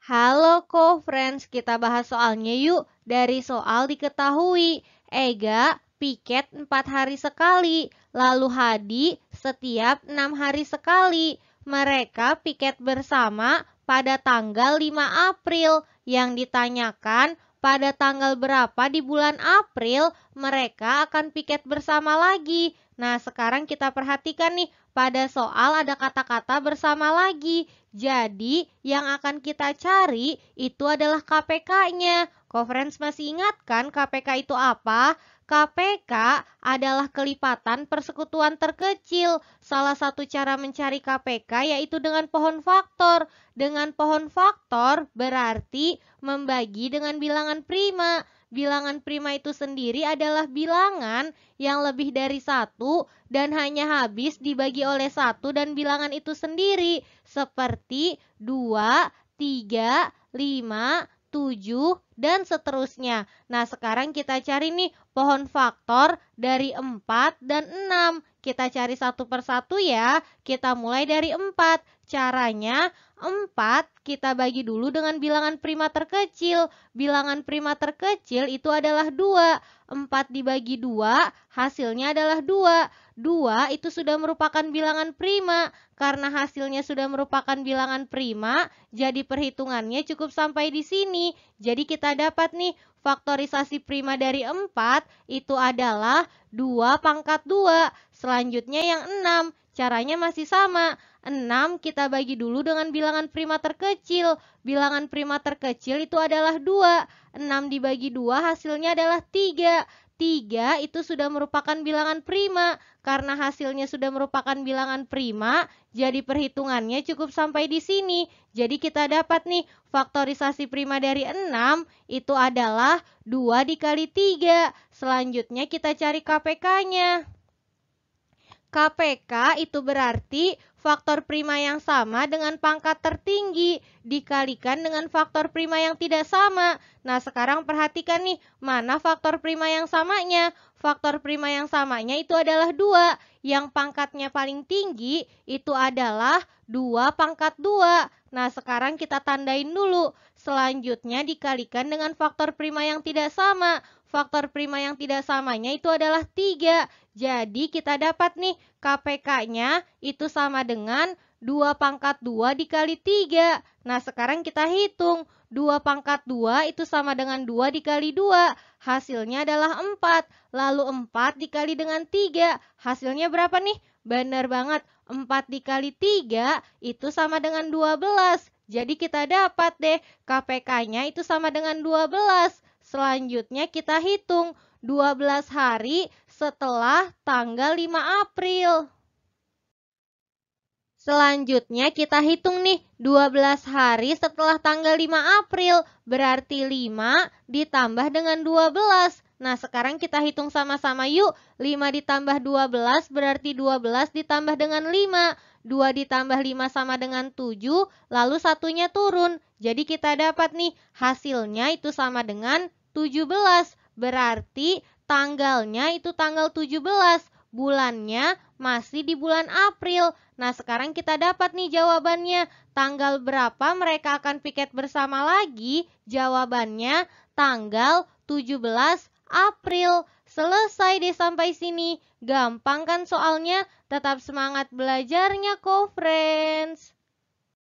Halo co-friends, kita bahas soalnya yuk. Dari soal diketahui, Ega piket 4 hari sekali, lalu Hadi setiap 6 hari sekali. Mereka piket bersama pada tanggal 5 April. Yang ditanyakan, pada tanggal berapa di bulan April mereka akan piket bersama lagi. Nah, sekarang kita perhatikan nih, pada soal ada kata-kata bersama lagi. Jadi, yang akan kita cari itu adalah KPK-nya. Conference masih ingat kan KPK itu apa? KPK adalah kelipatan persekutuan terkecil. Salah satu cara mencari KPK yaitu dengan pohon faktor. Dengan pohon faktor berarti membagi dengan bilangan prima. Bilangan prima itu sendiri adalah bilangan yang lebih dari satu dan hanya habis dibagi oleh satu dan bilangan itu sendiri. Seperti 2, 3, 5, 7, dan seterusnya. Nah, sekarang kita cari nih pohon faktor dari 4 dan 6. Kita cari satu persatu ya. Kita mulai dari 4. Caranya 4 kita bagi dulu dengan bilangan prima terkecil. Bilangan prima terkecil itu adalah 2. 4 dibagi 2 hasilnya adalah 2. 2 itu sudah merupakan bilangan prima. Karena hasilnya sudah merupakan bilangan prima, jadi perhitungannya cukup sampai di sini. Jadi kita dapat nih faktorisasi prima dari 4 itu adalah 2 pangkat 2. Selanjutnya yang 6, caranya masih sama. 6 kita bagi dulu dengan bilangan prima terkecil. Bilangan prima terkecil itu adalah 2. 6 dibagi 2 hasilnya adalah 3. 3 itu sudah merupakan bilangan prima. Karena hasilnya sudah merupakan bilangan prima, jadi perhitungannya cukup sampai di sini. Jadi kita dapat nih, faktorisasi prima dari 6 itu adalah 2 dikali 3. Selanjutnya kita cari KPK-nya. KPK itu berarti faktor prima yang sama dengan pangkat tertinggi dikalikan dengan faktor prima yang tidak sama. Nah, sekarang perhatikan nih, mana faktor prima yang samanya? Faktor prima yang samanya itu adalah 2. Yang pangkatnya paling tinggi itu adalah 2 pangkat 2. Nah, sekarang kita tandain dulu. Selanjutnya dikalikan dengan faktor prima yang tidak sama. Faktor prima yang tidak samanya itu adalah 3. Jadi kita dapat nih KPK-nya itu sama dengan 2 pangkat 2 dikali 3. Nah, sekarang kita hitung. 2 pangkat 2 itu sama dengan 2 dikali 2. Hasilnya adalah 4. Lalu 4 dikali dengan 3. Hasilnya berapa nih? Benar banget. 4 dikali 3 itu sama dengan 12. Jadi kita dapat deh KPK-nya itu sama dengan 12. Selanjutnya kita hitung 12 hari setelah tanggal 5 April. Selanjutnya kita hitung nih 12 hari setelah tanggal 5 April berarti 5 ditambah dengan 12. Nah sekarang kita hitung sama-sama yuk 5 ditambah 12 berarti 12 ditambah dengan 5. 2 ditambah 5 sama dengan 7 lalu satunya turun. Jadi kita dapat nih hasilnya itu sama dengan 17 berarti tanggalnya itu tanggal 17 bulannya masih di bulan April. Nah, sekarang kita dapat nih jawabannya. Tanggal berapa mereka akan piket bersama lagi? Jawabannya tanggal 17 April. Selesai deh sampai sini. Gampang kan soalnya? Tetap semangat belajarnya, co-friends.